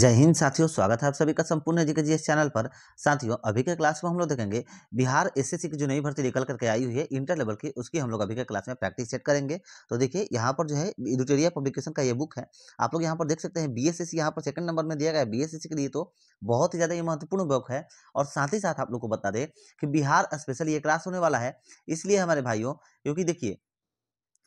जय हिंद साथियों स्वागत है आप सभी का संपूर्ण जी के जी चैनल पर साथियों अभी के क्लास में हम लोग देखेंगे बिहार एसएससी की जो नई भर्ती निकल करके आई हुई है इंटर लेवल की उसकी हम लोग अभी के क्लास में प्रैक्टिस सेट करेंगे तो देखिए यहाँ पर जो है एडिटोरिया पब्लिकेशन का ये बुक है आप लोग यहाँ पर देख सकते हैं बी एस यहाँ पर सेकंड नंबर में दिया गया है बी के लिए तो बहुत ही ज़्यादा ये महत्वपूर्ण बुक है और साथ ही साथ आप लोग को बता दें कि बिहार स्पेशल ये क्लास होने वाला है इसलिए हमारे भाइयों क्योंकि देखिए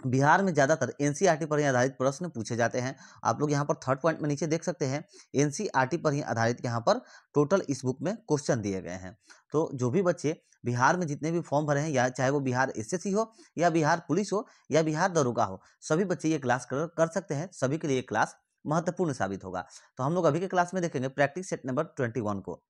बिहार में ज़्यादातर टी पर ही आधारित प्रश्न पूछे जाते हैं आप लोग यहाँ पर थर्ड पॉइंट में नीचे देख सकते हैं टी पर ही आधारित यहाँ पर टोटल इस बुक में क्वेश्चन दिए गए हैं तो जो भी बच्चे बिहार में जितने भी फॉर्म भरे हैं या चाहे वो बिहार एसएससी हो या बिहार पुलिस हो या बिहार दरोगा हो सभी बच्चे ये क्लास कर, कर सकते हैं सभी के लिए क्लास महत्वपूर्ण साबित होगा तो हम लोग अभी के क्लास में देखेंगे प्रैक्टिस सेट नंबर ट्वेंटी को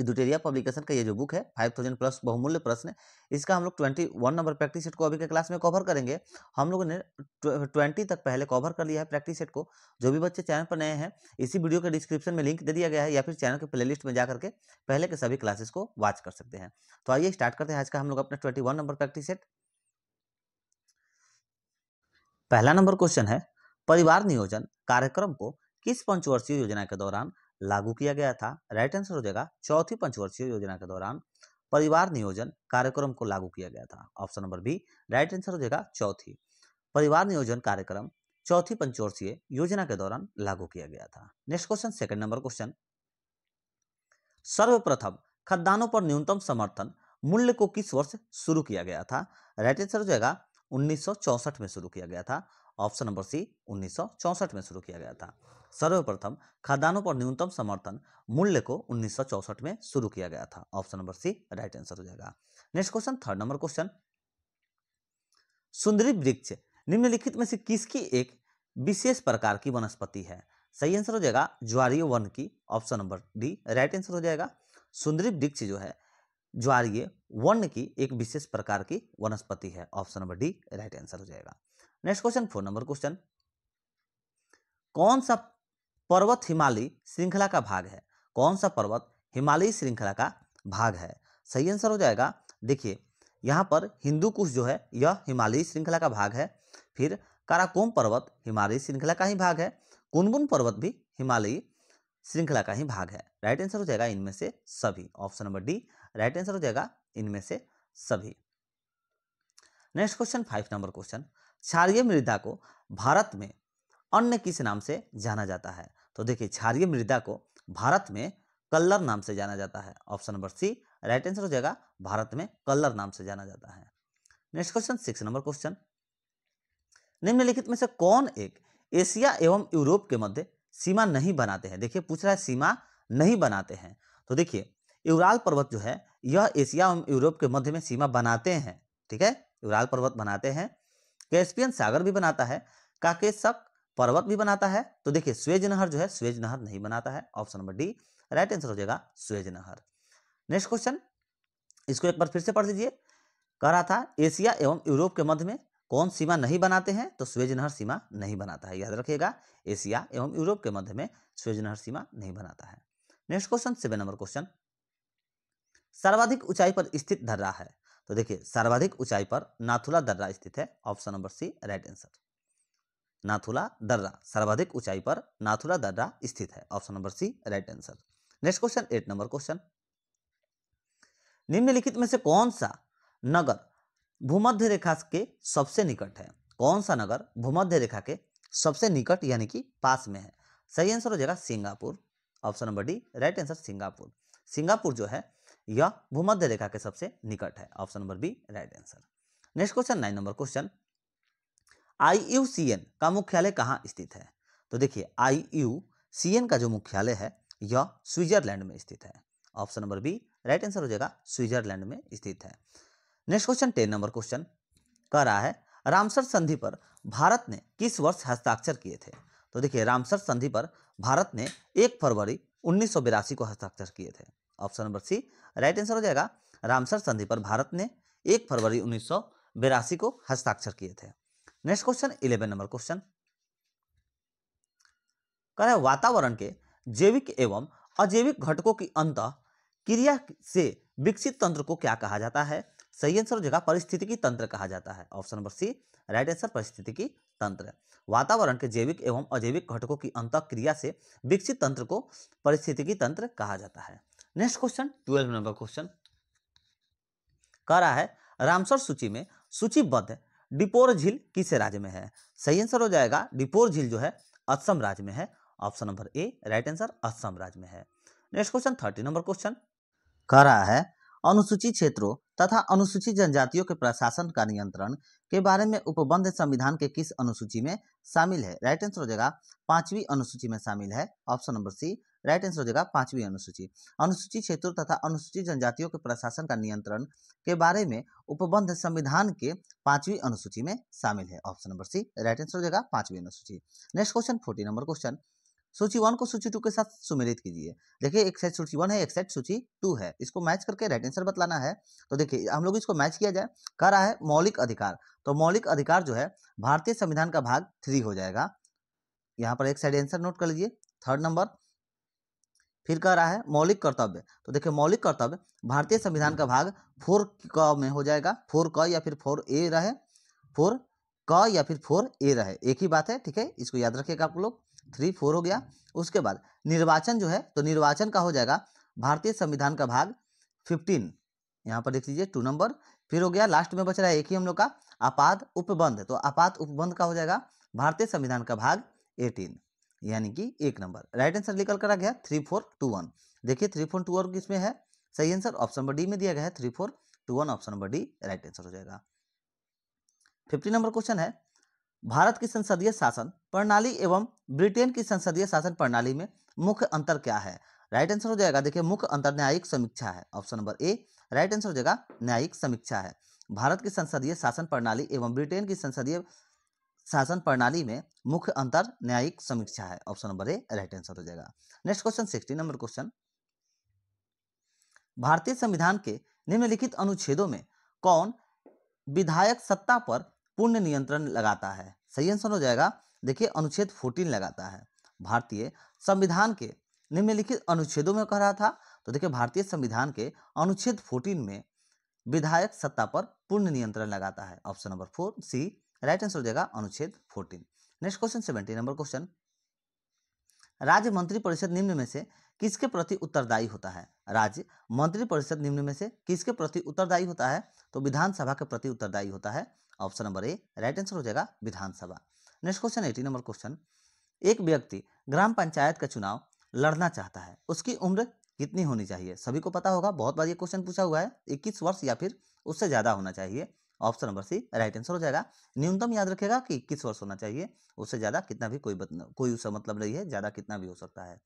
इडुटेरिया पब्लिकेशन का ये जो बुक है फाइव थाउजेंड प्लस बहुमूल्य प्रश्न इसका हम लोग twenty one number practice set को अभी के क्लास में कवर करेंगे हम लोगों ने ट्वेंटी तक पहले कवर कर लिया है प्रैक्टिस सेट को जो भी बच्चे चैनल पर नए हैं इसी वीडियो के डिस्क्रिप्शन में लिंक दे दिया गया है या फिर चैनल के प्ले में जा करके पहले के सभी क्लासेस को वॉच कर सकते हैं तो आइए स्टार्ट करते हैं आज का हम लोग अपना ट्वेंटी नंबर प्रैक्टिस सेट पहला नंबर क्वेश्चन है परिवार नियोजन कार्यक्रम को किस पंचवर्षीय योजना के दौरान लागू किया गया था राइट आंसर हो जाएगा चौथी पंचवर्षीय योजना के दौरान परिवार नियोजन कार्यक्रम को लागू किया गया था option number B right answer हो जाएगा चौथी परिवार नियोजन कार्यक्रम चौथी पंचवर्षीय योजना के दौरान लागू किया गया था next question second number question सर्वप्रथम खद्दानों पर न्यूनतम समर्थन मूल्य को किस वर्ष शुरू किया गया था राइट आंसर हो जाएगा उन्नीस में शुरू किया गया था ऑप्शन नंबर सी उन्नीस में शुरू किया गया था सर्वप्रथम खाद्यान्नों पर न्यूनतम समर्थन मूल्य को उन्नीस में शुरू किया गया था option number C right answer हो जाएगा next question third number question सुंदरी वृक्ष निम्नलिखित में से किसकी एक विशेष प्रकार की वनस्पति है सही आंसर हो जाएगा ज्वारीय वन की option number D right answer हो जाएगा सुंदरी वृक्ष जो है ज्वारीय वन की एक विशेष प्रकार की वनस्पति है option number D right answer हो जाएगा next question four number question कौन सा पर्वत हिमालय श्रृंखला का भाग है कौन सा पर्वत हिमालयी श्रृंखला का भाग है सही आंसर हो जाएगा देखिए यहाँ पर हिंदू कुश जो है यह हिमालयी श्रृंखला का भाग है फिर काराकोम पर्वत हिमालयी श्रृंखला का ही भाग है कुनगुन पर्वत भी हिमालयी श्रृंखला का ही भाग है राइट आंसर हो जाएगा इनमें से सभी option number D right answer हो जाएगा इनमें से सभी next question five number question क्षारीय मृदा को भारत में अन्य किस नाम से जाना जाता है तो देखिए क्षारीय मृदा को भारत में कल्लर नाम से जाना जाता है option number C right answer हो जाएगा भारत में कल्लर नाम से जाना जाता है next question six number question निम्नलिखित में से कौन एक एशिया एवं यूरोप के मध्य सीमा नहीं बनाते हैं देखिए पूछ रहा है सीमा नहीं बनाते हैं तो देखिए यूराल पर्वत जो है यह एशिया एवं यूरोप के मध्य में सीमा बनाते हैं ठीक है यूराल पर्वत बनाते हैं कैस्पियन तो सागर भी बनाता है काकेशक पर्वत भी बनाता है तो देखिए स्वेज नहर जो है स्वेज नहर नहीं बनाता है option number D right answer हो जाएगा स्वेज नहर नेक्स्ट क्वेश्चन इसको एक बार फिर से पढ़ लीजिए कह रहा था एशिया एवं यूरोप के मध्य में कौन सीमा नहीं बनाते हैं तो स्वेज नहर सीमा नहीं बनाता है याद रखिएगा एशिया एवं यूरोप के मध्य में स्वेज नहर सीमा नहीं बनाता है next question seven number question सर्वाधिक ऊंचाई पर स्थित धर्रा है तो देखिए सर्वाधिक ऊंचाई पर नाथुला दर्रा स्थित है option number C right answer Nathula दर्रा सर्वाधिक ऊंचाई पर नाथुला दर्रा स्थित है option number C right answer next question eight number question निम्नलिखित में से कौन सा नगर भूमध्य रेखा के सबसे निकट है कौन सा नगर भूमध्य रेखा के सबसे निकट यानी कि पास में है सही आंसर हो जाएगा Singapore option number D right answer Singapore Singapore जो है यह भूमध्य रेखा के सबसे निकट है option number B right answer next question nine number question IUCN का मुख्यालय कहाँ स्थित है तो देखिए आईयूसीएन का जो मुख्यालय है यह स्विट्जरलैंड में स्थित है option number B right answer हो जाएगा स्विट्जरलैंड में स्थित है next question ten number question कह रहा है रामसर संधि पर भारत ने किस वर्ष हस्ताक्षर किए थे तो देखिए रामसर संधि पर भारत ने एक फरवरी उन्नीस को हस्ताक्षर किए थे option number C right answer हो जाएगा रामसर संधि पर भारत ने एक फरवरी उन्नीस को हस्ताक्षर किए थे next question eleven number question कह वातावरण के जैविक एवं अजैविक घटकों की अंत क्रिया से विकसित तंत्र को क्या कहा जाता है सही आंसर हो जाएगा परिस्थितिकी तंत्र कहा जाता है option number C right answer परिस्थितिकी तंत्र वातावरण के जैविक एवं अजैविक घटकों की अंत क्रिया से विकसित तंत्र को परिस्थितिकी तंत्र कहा जाता है next question twelve number question कह रहा है रामसर सूची में सूचीबद्ध डिपोर झील किस राज्य में है सही आंसर हो जाएगा डिपोर झील जो है असम राज्य में है option number A right answer Assam राज्य में है next question thirty number question कह रहा है अनुसूचित क्षेत्रों तथा अनुसूचित जनजातियों के प्रशासन का नियंत्रण के बारे में उपबंध संविधान के किस अनुसूची में शामिल है राइट आंसर हो जाएगा पांचवी अनुसूची में शामिल है option number C right answer हो जाएगा पांचवी अनुसूची अनुसूचित क्षेत्रों तथा अनुसूचित जनजातियों के प्रशासन का नियंत्रण के बारे में उपबंध संविधान के पांचवी अनुसूची में शामिल है option number C right answer हो जाएगा पांचवी अनुसूची next question forty number question सूची वन को सूची टू के साथ सुमिलित कीजिए देखिए एक साइड सूची वन है एक साइड सूची टू है इसको मैच करके राइट आंसर बतलाना है तो देखिए हम लोग इसको मैच किया जाए कह रहा है मौलिक अधिकार तो मौलिक अधिकार जो है भारतीय संविधान का भाग थ्री हो जाएगा यहाँ पर एक साइड आंसर नोट कर लीजिए थर्ड नंबर फिर कह रहा है मौलिक कर्तव्य तो देखिये मौलिक कर्तव्य भारतीय संविधान का भाग फोर क में हो जाएगा फोर क या फिर फोर ए रहे फोर क या फिर फोर ए रहे एक ही बात है ठीक है इसको याद रखिएगा आप लोग थ्री फोर हो गया उसके बाद निर्वाचन जो है तो निर्वाचन का हो जाएगा भारतीय संविधान का भाग फिफ्टीन यहाँ पर देख लीजिए टू नंबर फिर हो गया लास्ट में बच रहा है एक ही हम लोग का आपात उपबंध तो आपात उपबंध का हो जाएगा भारतीय संविधान का भाग एटीन यानी कि एक नंबर राइट आंसर निकल कर आ गया थ्री फोर टू वन देखिए थ्री फोर टू वन किसमें है सही आंसर ऑप्शन नंबर डी में दिया गया है three four two one option number D right answer हो जाएगा फिफ्टी नंबर क्वेश्चन है भारत की संसदीय शासन प्रणाली एवं ब्रिटेन की संसदीय शासन प्रणाली में मुख्य अंतर क्या है राइट आंसर हो जाएगा देखिए मुख्य अंतर न्यायिक समीक्षा है option number A right answer हो जाएगा न्यायिक समीक्षा है भारत की संसदीय शासन प्रणाली एवं ब्रिटेन की संसदीय शासन प्रणाली में मुख्य अंतर न्यायिक समीक्षा है option number A right answer हो जाएगा next question sixty number question भारतीय संविधान के निम्नलिखित अनुच्छेदों में कौन विधायक सत्ता पर पूर्ण नियंत्रण लगाता है सही आंसर हो जाएगा देखिए अनुच्छेद 14 लगाता है भारतीय संविधान के निम्नलिखित अनुच्छेदों में कह रहा था तो देखिए भारतीय संविधान के अनुच्छेद 14 में विधायक सत्ता पर पूर्ण नियंत्रण लगाता है option number four C right answer हो जाएगा अनुच्छेद 14 next question seventy number question राज्य मंत्रिपरिषद निम्न में से किसके प्रति उत्तरदायी होता है राज्य मंत्रिपरिषद निम्न में से किसके प्रति उत्तरदायी होता है तो विधानसभा के प्रति उत्तरदायी होता है option number A right answer हो जाएगा विधानसभा next question eighty number question एक व्यक्ति ग्राम पंचायत का चुनाव लड़ना चाहता है उसकी उम्र कितनी होनी चाहिए सभी को पता होगा बहुत बार ये क्वेश्चन पूछा हुआ है इक्कीस वर्ष या फिर उससे ज़्यादा होना चाहिए option number C right answer हो जाएगा न्यूनतम याद रखेगा कि इक्कीस वर्ष होना चाहिए उससे ज़्यादा कितना भी कोई कोई उसका मतलब नहीं है ज़्यादा कितना भी हो सकता है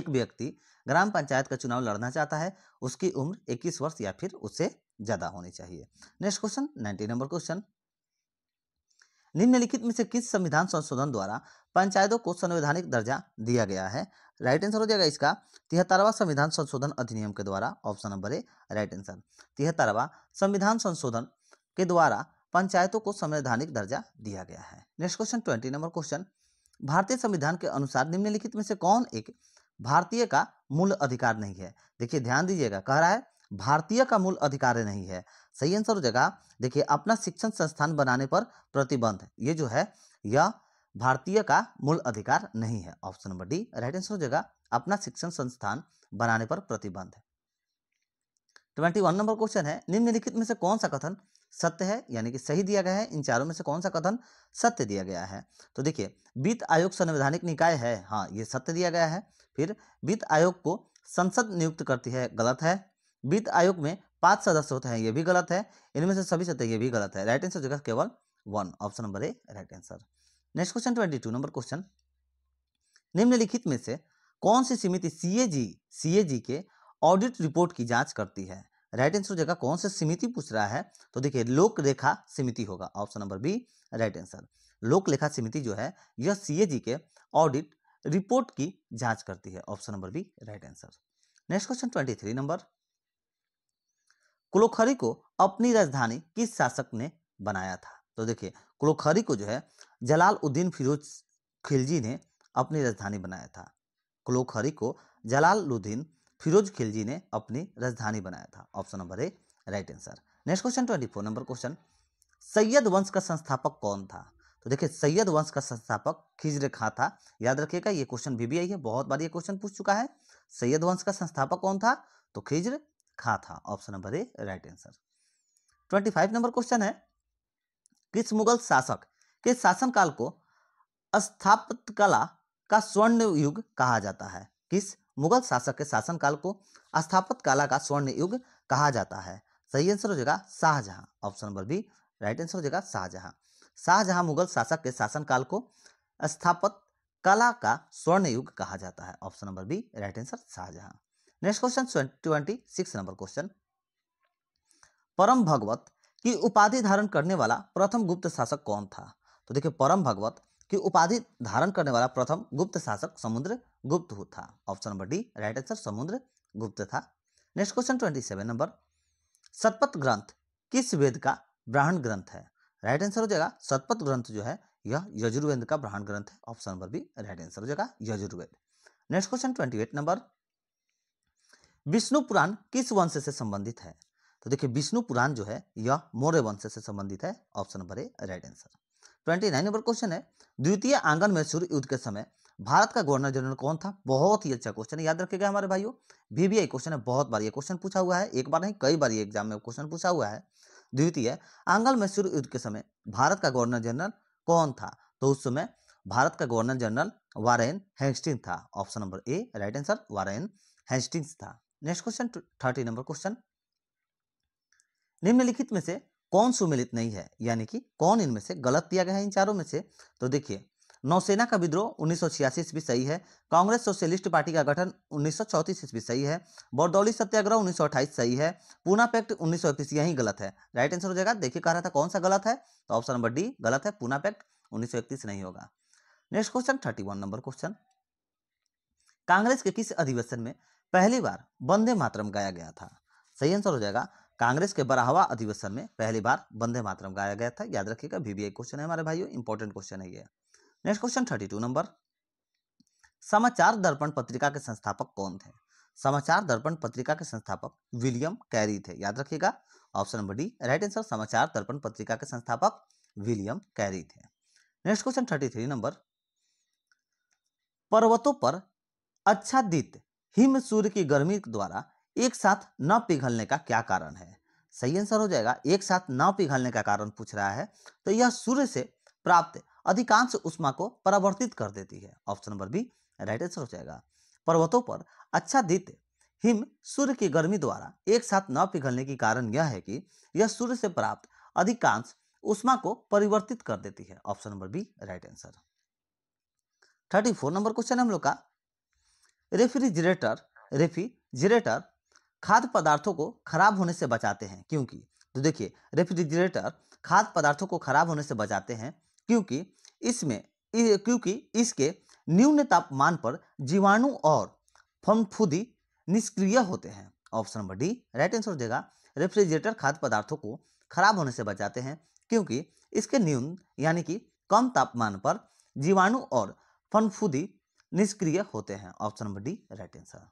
एक व्यक्ति ग्राम पंचायत का चुनाव लड़ना चाहता है उसकी उम्र 21 वर्ष या फिर उससे ज़्यादा होनी चाहिए next question ninety number question निम्नलिखित में से किस संविधान संशोधन द्वारा पंचायतों को संवैधानिक दर्जा दिया गया है राइट आंसर हो जाएगा इसका तिहत्तरवा संविधान संशोधन अधिनियम के द्वारा option number A right answer तिहत्तरवा संविधान संशोधन के द्वारा पंचायतों को संवैधानिक दर्जा दिया गया है next question twenty number question भारतीय संविधान के अनुसार निम्नलिखित में से कौन एक भारतीय का मूल अधिकार नहीं है देखिए ध्यान दीजिएगा कह रहा है भारतीय का मूल अधिकार नहीं है सही आंसर हो जाएगा देखिए अपना शिक्षण संस्थान बनाने पर प्रतिबंध ये जो है यह भारतीय का मूल अधिकार नहीं है option number D right answer हो जाएगा अपना शिक्षण संस्थान बनाने पर प्रतिबंध ट्वेंटी वन नंबर क्वेश्चन है निम्नलिखित में से कौन सा कथन सत्य है यानी कि सही दिया गया है इन चारों में से कौन सा कथन सत्य दिया गया है तो देखिए वित्त आयोग संवैधानिक निकाय है हाँ ये सत्य दिया गया है फिर वित्त आयोग को संसद नियुक्त करती है गलत है वित्त आयोग में पांच सदस्य होते हैं ये भी गलत है इनमें से सभी सदस्य ये भी गलत है राइट आंसर जगह केवल one option number A right answer next question twenty two number question निम्नलिखित में से कौन सी समिति सीएजी सीएजी के ऑडिट रिपोर्ट की जांच करती है राइट आंसर जगह कौन सी समिति पूछ रहा है तो देखिए लोक रेखा समिति होगा option number B right answer लोक लेखा समिति जो है यह सीएजी के ऑडिट रिपोर्ट की जांच करती है option number B right answer next question twenty three number कुलोखरी को अपनी राजधानी किस शासक ने बनाया था तो देखिए कुलोखरी को जो है जलाल उद्दीन फिरोज खिलजी ने अपनी राजधानी बनाया था कुलोखरी को जलाल उद्दीन फिरोज खिलजी ने अपनी राजधानी बनाया था option number A right answer next question twenty four number question सैयद वंश का संस्थापक कौन था तो देखिए सैयद वंश का संस्थापक खिजर खां था याद रखिएगा ये क्वेश्चन भी, भी आई है बहुत बार ये क्वेश्चन पूछ चुका है सैयद वंश का संस्थापक कौन था तो खिजर खा था option number A right answer twenty five number question है किस मुगल शासक के शासनकाल को स्थापत्य कला का स्वर्ण युग कहा जाता है किस मुगल शासक के शासनकाल को स्थापत्य कला का स्वर्ण युग कहा जाता है सही आंसर हो जाएगा Shahjahan option number B right answer हो जाएगा शाहजहां शाहजहां मुगल शासक के शासनकाल को स्थापत कला का स्वर्ण युग कहा जाता है option number B right answer Shahjahan next question twenty six number question परम भगवत की उपाधि धारण करने वाला प्रथम गुप्त शासक कौन था तो देखिए परम भगवत की उपाधि धारण करने वाला प्रथम गुप्त शासक समुद्र गुप्त था option number D right answer Samudragupta था next question twenty seven number Shatapatha ग्रंथ किस वेद का ब्राह्मण ग्रंथ है राइट आंसर हो जाएगा सतपथ ग्रंथ जो है यह यजुर्वेद का ब्राह्मण ग्रंथ है option number B right answer हो जाएगा Yajurveda next question twenty eight number Vishnu Purana किस वंश से संबंधित है तो देखिए विष्णु पुराण जो है यह मौर्य वंश से संबंधित है option number A right answer twenty nine number question है द्वितीय आंगन में सूर्य युद्ध के समय भारत का गवर्नर जनरल कौन था बहुत ही अच्छा क्वेश्चन है याद रखेगा हमारे भाइयों वीवीआई क्वेश्चन है बहुत बार ये क्वेश्चन पूछा हुआ है एक बार नहीं कई बार ये एग्जाम में क्वेश्चन पूछा हुआ है द्वितीय आंगल में सूर्य युद्ध के समय भारत का गवर्नर जनरल कौन था तो उस समय भारत का गवर्नर जनरल वारेन हेस्टिंग था option number A right answer Warren Hastings था next question thirty number question निम्नलिखित में से कौन सुमिलित नहीं है यानी कि कौन इनमें से गलत दिया गया है इन चारों में से तो देखिए नौसेना का विद्रोह उन्नीस सौ सही है कांग्रेस सोशलिस्ट पार्टी का गठन उन्नीस सौ ईस्वी सही है बरदौली सत्याग्रह उन्नीस सही है पूना पैक्ट उन्नीस सौ यही गलत है राइट आंसर हो जाएगा देखिए कह रहा था कौन सा गलत है तो ऑप्शन नंबर डी गलत है पूना पैक्ट उन्नीस नहीं होगा next question thirty number question Congress के किस अधिवेशन में पहली बार वंदे मातरम गाया गया था सही आंसर हो जाएगा कांग्रेस के बराहवा अधिवेशन में पहली बार वंदे मातरम गाया गया था याद रखिएगा वीबीआई क्वेश्चन है हमारे भाइयों इंपॉर्टेंट क्वेश्चन है ये next question thirty two number Samachar Darpan पत्रिका के संस्थापक कौन थे समाचार दर्पण पत्रिका के संस्थापक विलियम कैरी थे याद रखिएगा option number D right answer Samachar Darpan पत्रिका के संस्थापक विलियम कैरी थे next question thirty three number पर्वतों पर आच्छादित हिम सूर्य की गर्मी द्वारा एक साथ न पिघलने का क्या कारण है सही आंसर हो जाएगा एक साथ न पिघलने का कारण पूछ रहा है तो यह सूर्य से प्राप्त अधिकांश उष्मा को परावर्तित कर देती है option number B right answer हो जाएगा पर्वतों पर दित हिम सूर्य की गर्मी द्वारा एक साथ न पिघलने के कारण यह है कि यह सूर्य से प्राप्त अधिकांश उष्मा को परिवर्तित कर देती है option number B right answer thirty four number question हम लोग का रेफ्रिजरेटर रेफ्रिजरेटर खाद्य पदार्थों को खराब होने से बचाते हैं क्योंकि तो देखिए रेफ्रिजरेटर खाद्य पदार्थों को खराब होने से बचाते हैं क्योंकि इसमें क्योंकि इसके न्यून तापमान पर जीवाणु और फमफुदी निष्क्रिय होते हैं option number D right answer हो जाएगा रेफ्रिजरेटर खाद्य पदार्थों को खराब होने से बचाते हैं क्योंकि इसके न्यून यानी कि कम तापमान पर जीवाणु और फनफुदी निष्क्रिय होते हैं option number D right answer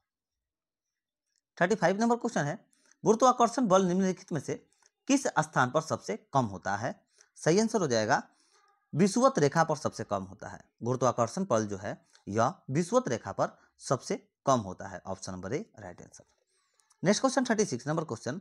thirty five number question है गुरुत्वाकर्षण बल निम्नलिखित में से किस स्थान पर सबसे कम होता है सही आंसर हो जाएगा विश्वत रेखा पर सबसे कम होता है गुरुत्वाकर्षण बल जो है यह विश्वत रेखा पर सबसे कम होता है option number A right answer next question thirty six number question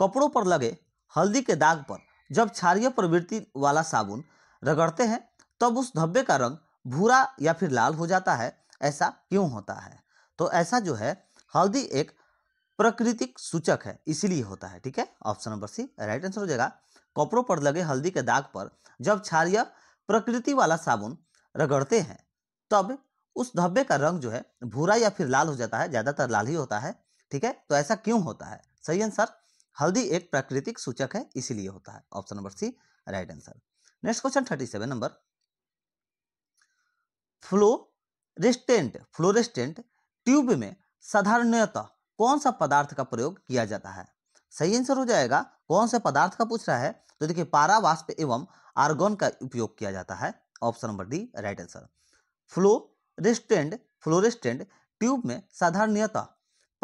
कपड़ों पर लगे हल्दी के दाग पर जब क्षारिय प्रवृत्ति वाला साबुन रगड़ते हैं तब उस धब्बे का रंग भूरा या फिर लाल हो जाता है ऐसा क्यों होता है तो ऐसा जो है हल्दी एक प्राकृतिक सूचक है इसीलिए होता है ठीक है option number C right answer हो जाएगा कपड़ों पर लगे हल्दी के दाग पर जब क्षारिय प्रकृति वाला साबुन रगड़ते हैं तब उस धब्बे का रंग जो है भूरा या फिर लाल हो जाता है ज़्यादातर लाल ही होता है ठीक है तो ऐसा क्यों होता है सही आंसर हल्दी एक प्राकृतिक सूचक है इसीलिए होता है option number C right answer next question thirty seven number fluorescent fluorescent tube में साधारणतः कौन सा पदार्थ का प्रयोग किया जाता है सही आंसर हो जाएगा कौन से पदार्थ का पूछ रहा है तो देखिए पारा एवं आर्गोन का उपयोग किया जाता है option number D right answer fluorescent fluorescent tube में साधारणतः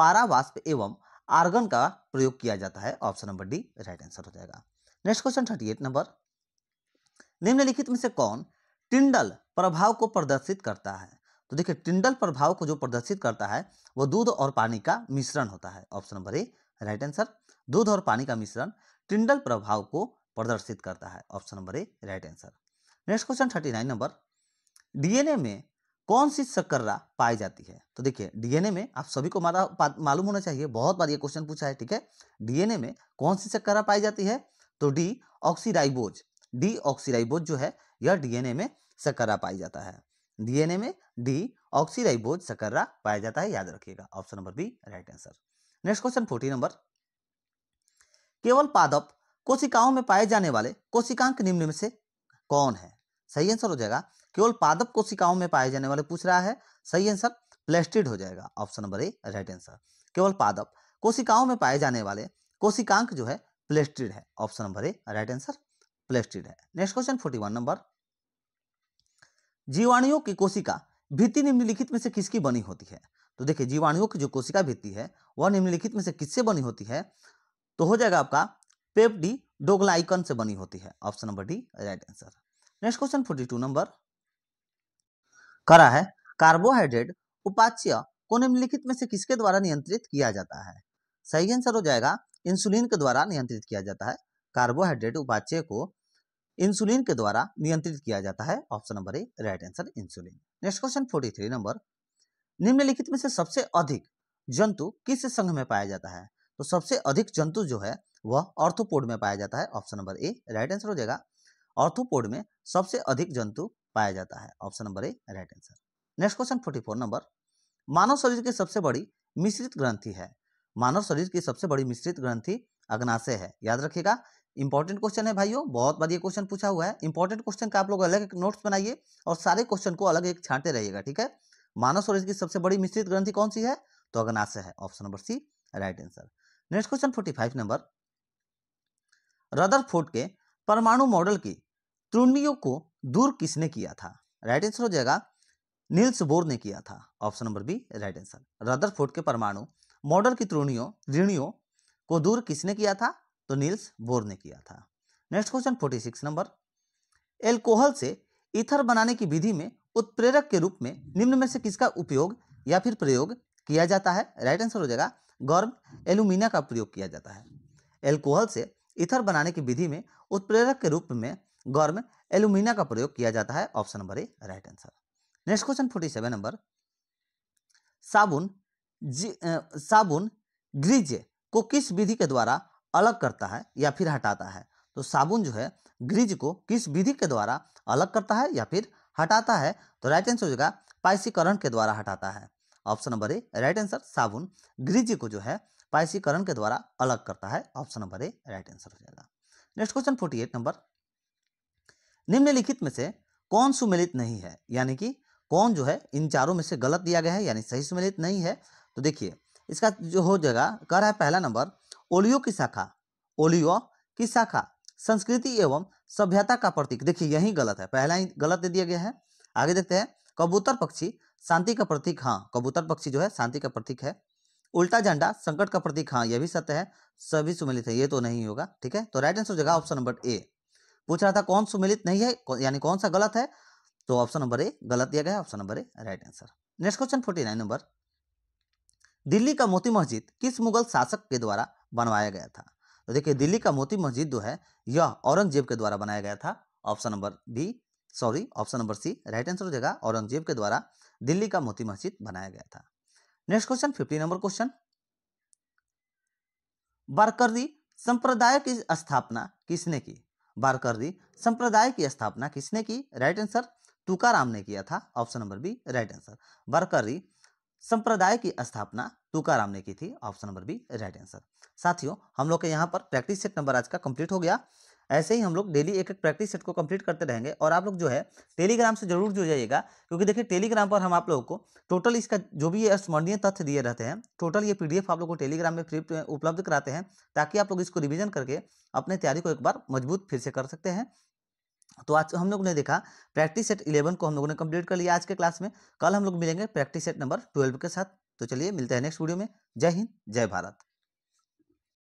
पारावाष्प एवं आर्गन का प्रयोग किया जाता है option number D right answer हो जाएगा next question thirty eight number निम्नलिखित में से कौन टिंडल प्रभाव को प्रदर्शित करता है तो देखिए टिंडल प्रभाव को जो प्रदर्शित करता है वो दूध और पानी का मिश्रण होता है option number A right answer दूध और पानी का मिश्रण टिंडल प्रभाव को प्रदर्शित करता है option number A right answer next question thirty nine number DNA में कौन सी शक्कर्रा पाई जाती है तो देखिए डीएनए में आप सभी को मालूम होना चाहिए बहुत बार ये क्वेश्चन पूछा है ठीक है डीएनए में कौन सी शक्कर्रा पाई जाती है तो डी ऑक्सीराइबोज डी ऑक्सीराइबोज जो है यह डीएनए में सकर्रा पाई जाता है डीएनए में डी ऑक्सीराइबोज सकर्रा पाया जाता है याद रखिएगा option number B right answer next question forty number केवल पादप कोशिकाओं में पाए जाने वाले कोशिकांक निम्न में से कौन है सही आंसर हो जाएगा केवल पादप कोशिकाओं में पाए जाने वाले पूछ रहा है सही आंसर प्लेस्टिड हो जाएगा option number A right answer केवल पादप कोशिकाओं में पाए जाने वाले कोशिकांक जो है प्लेस्टिड है option number A right answer plastid है next question forty one number जीवाणियों की कोशिका भित्ति निम्नलिखित में से किसकी बनी होती है तो देखिए जीवाणियों की जो कोशिका भित्ति है वह निम्नलिखित में से किससे बनी होती है तो हो जाएगा आपका पेपडी डोगलाइकन से बनी होती है option number D right answer next question forty two number करा है कार्बोहाइड्रेट उपाच्य को निम्नलिखित में से किसके द्वारा नियंत्रित किया जाता है सही आंसर हो जाएगा इंसुलिन के द्वारा नियंत्रित किया जाता है कार्बोहाइड्रेट उपाच्य को इंसुलिन के द्वारा नियंत्रित किया जाता है option number A right answer insulin next question forty three number निम्नलिखित में से सबसे अधिक जंतु किस संघ में पाया जाता है तो सबसे अधिक जंतु जो है वह ऑर्थोपोड में पाया जाता है option number A right answer हो जाएगा ऑर्थोपोड में सबसे अधिक जंतु पाया जाता है option number A right answer next question forty four number मानव शरीर की सबसे बड़ी मिश्रित ग्रंथि है मानव शरीर की सबसे बड़ी मिश्रित ग्रंथि अग्नाशय है याद रखिएगा इंपॉर्टेंट क्वेश्चन है भाइयों बहुत बढ़िया क्वेश्चन पूछा हुआ है इंपॉर्टेंट क्वेश्चन का आप लोग अलग एक नोट्स बनाइए और सारे क्वेश्चन को अलग एक छांटे रहिएगा ठीक है मानव शरीर की सबसे बड़ी मिश्रित ग्रंथि कौन सी है तो अग्नाशय है option number C right answer next question forty five number Rutherford के परमाणु मॉडल की त्रुणियों को दूर किसने किया था राइट आंसर हो जाएगा नील्स बोर ने किया था option number B right answer Rutherford के परमाणु मॉडल की त्रुणियों ऋणियों को दूर किसने किया था तो नील्स बोर ने किया था next question forty six number alcohol से इथर बनाने की विधि में उत्प्रेरक के रूप में निम्न में से किसका उपयोग या फिर प्रयोग किया जाता है राइट आंसर हो जाएगा गर्म एलुमिना का प्रयोग किया जाता है एल्कोहल से इथर बनाने की विधि में उत्प्रेरक के रूप में गर्म एलुमिना का प्रयोग किया जाता है option number A right answer next question forty seven number साबुन जी साबुन ग्रीज को किस विधि के द्वारा अलग करता है या फिर हटाता है तो साबुन जो है ग्रीज को किस विधि के द्वारा अलग करता है या फिर हटाता है तो राइट आंसर हो जाएगा पाइसीकरण के द्वारा हटाता है option number A right answer साबुन ग्रीज को जो है पाइसीकरण के द्वारा अलग करता है option number A right answer हो जाएगा next question forty eight number निम्नलिखित में से कौन सुमिलित नहीं है यानी कि कौन जो है इन चारों में से गलत दिया गया है यानी सही सुमिलित नहीं है तो देखिए इसका जो हो जाएगा कह रहा है पहला नंबर ओलियो की शाखा ओलियो की शाखा संस्कृति एवं सभ्यता का प्रतीक देखिए यही गलत है पहला ही गलत दे दिया गया है आगे देखते हैं कबूतर पक्षी शांति का प्रतीक हाँ कबूतर पक्षी जो है शांति का प्रतीक है उल्टा झंडा संकट का प्रतीक हाँ यह भी सत्य है सभी सुमिलित है ये तो नहीं होगा ठीक है तो राइट आंसर हो जाएगा ऑप्शन नंबर ए पूछ रहा था कौन सुमिलित नहीं है यानी कौन सा गलत है तो ऑप्शन नंबर ए गलत दिया गया option number A right answer next question forty nine number Delhi का मोती मस्जिद किस मुगल शासक के द्वारा बनवाया गया था तो देखिए दिल्ली का मोती मस्जिद जो है यह औरंगजेब के द्वारा बनाया गया था option number B sorry option number C right answer हो जाएगा औरंगजेब के द्वारा दिल्ली का मोती मस्जिद बनाया गया था next question fifty number question Warkari संप्रदाय की स्थापना किसने की बारकरी संप्रदाय की स्थापना किसने की राइट आंसर तुकाराम ने किया था option number B right answer Warkari संप्रदाय की स्थापना तुकाराम ने की थी option number B right answer साथियों हम लोग के यहाँ पर प्रैक्टिस सेट नंबर आज का कंप्लीट हो गया ऐसे ही हम लोग डेली एक एक प्रैक्टिस सेट को कंप्लीट करते रहेंगे और आप लोग जो है टेलीग्राम से जरूर जुड़ जाइएगा क्योंकि देखिए टेलीग्राम पर हम आप लोगों को टोटल इसका जो भी ये स्मरणीय तथ्य दिए रहते हैं टोटल ये पीडीएफ आप लोग को टेलीग्राम में फ्री उपलब्ध कराते हैं ताकि आप लोग इसको रिविजन करके अपने तैयारी को एक बार मजबूत फिर से कर सकते हैं तो आज हम लोग ने देखा प्रैक्टिस सेट इलेवन को हम लोगों ने कंप्लीट कर लिया आज के क्लास में कल हम लोग मिलेंगे प्रैक्टिस सेट नंबर ट्वेल्व के साथ तो चलिए मिलते हैं नेक्स्ट वीडियो में जय हिंद जय भारत